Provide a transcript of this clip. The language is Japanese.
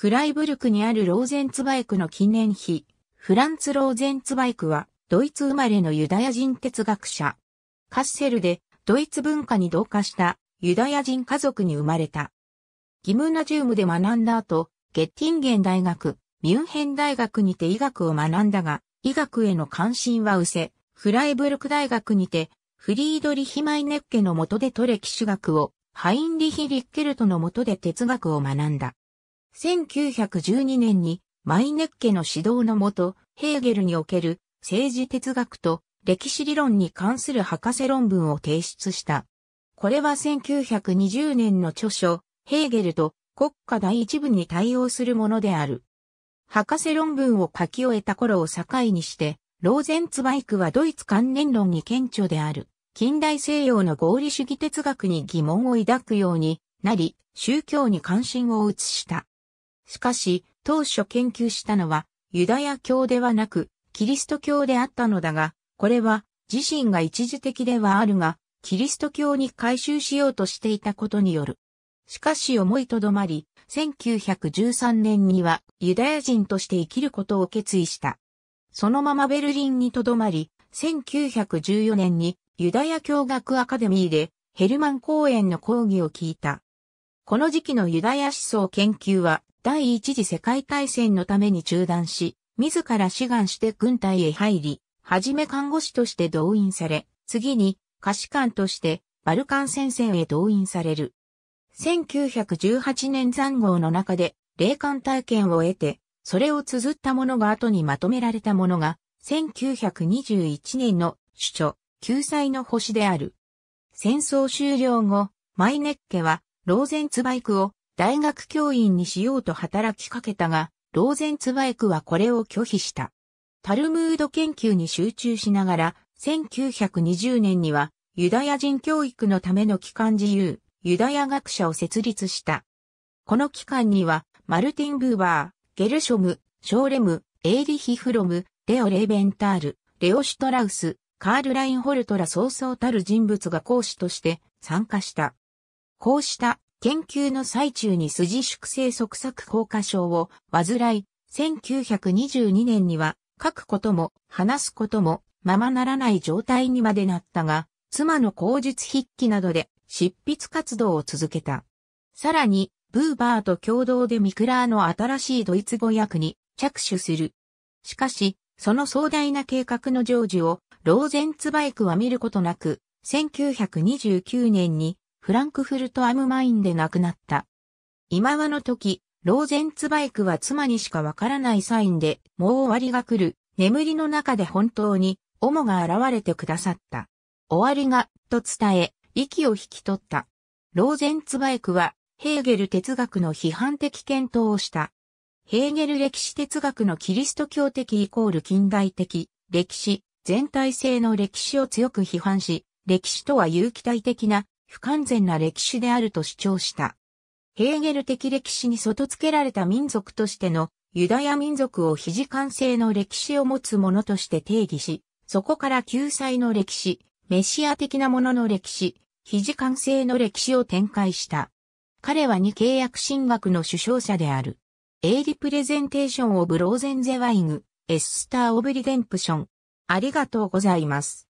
フライブルクにあるローゼンツバイクの記念碑。フランツ・ローゼンツバイクは、ドイツ生まれのユダヤ人哲学者。カッセルで、ドイツ文化に同化したユダヤ人家族に生まれた。ギムナジウムで学んだ後、ゲッティンゲン大学、ミュンヘン大学にて医学を学んだが、医学への関心は失せ、フライブルク大学にて、フリードリヒ・マイネッケの下でトレキシ学を、ハインリヒ・リッケルトの下で哲学を学んだ。1912年にマイネッケの指導のもと、ヘーゲルにおける政治哲学と歴史理論に関する博士論文を提出した。これは1920年の著書、ヘーゲルと国家第一部に対応するものである。博士論文を書き終えた頃を境にして、ローゼンツバイクはドイツ関連論に顕著である。近代西洋の合理主義哲学に疑問を抱くようになり、宗教に関心を移した。しかし、当初研究したのは、ユダヤ教ではなく、キリスト教であったのだが、これは、自身が一時的ではあるが、キリスト教に改修しようとしていたことによる。しかし思いとどまり、1913年にはユダヤ人として生きることを決意した。そのままベルリンにとどまり、1914年にユダヤ教学アカデミーでヘルマン公演の講義を聞いた。この時期のユダヤ思想研究は第一次世界大戦のために中断し、自ら志願して軍隊へ入り、はじめ看護師として動員され、次に下士官としてバルカン戦線へ動員される。1918年残号の中で霊感体験を得て、それを綴ったものが後にまとめられたものが、1921年の主著、救済の星である。戦争終了後、マイネッケは、ローゼンツバイクを大学教員にしようと働きかけたが、ローゼンツバイクはこれを拒否した。タルムード研究に集中しながら、1920年にはユダヤ人教育のための機関自由、ユダヤ学者を設立した。この機関には、マルティン・ブーバー、ゲルショム、ショーレム、エイリヒ・フロム、レオ・レイベンタール、レオ・シュトラウス、カール・ラインホルトら早々たる人物が講師として参加した。こうした研究の最中に筋縮性側索硬化症を患い、1922年には書くことも話すこともままならない状態にまでなったが、妻の口述筆記などで執筆活動を続けた。さらに、ブーバーと共同でミクラーの新しいドイツ語訳に着手する。しかし、その壮大な計画の成就をローゼンツバイクは見ることなく、1929年にフランクフルトアムマインで亡くなった。今はの時、ローゼンツバイクは妻にしかわからないサインで、もう終わりが来る、眠りの中で本当に、オモが現れてくださった。終わりが、と伝え、息を引き取った。ローゼンツバイクは、ヘーゲル哲学の批判的検討をした。ヘーゲル歴史哲学のキリスト教的イコール近代的、歴史、全体性の歴史を強く批判し、歴史とは有機体的な不完全な歴史であると主張した。ヘーゲル的歴史に外付けられた民族としてのユダヤ民族を非時間性の歴史を持つものとして定義し、そこから救済の歴史、メシア的なものの歴史、非時間性の歴史を展開した。彼は二契約神学の首相者である。エイリプレゼンテーションオブローゼンゼワイグ、エススターオブリデンプション。ありがとうございます。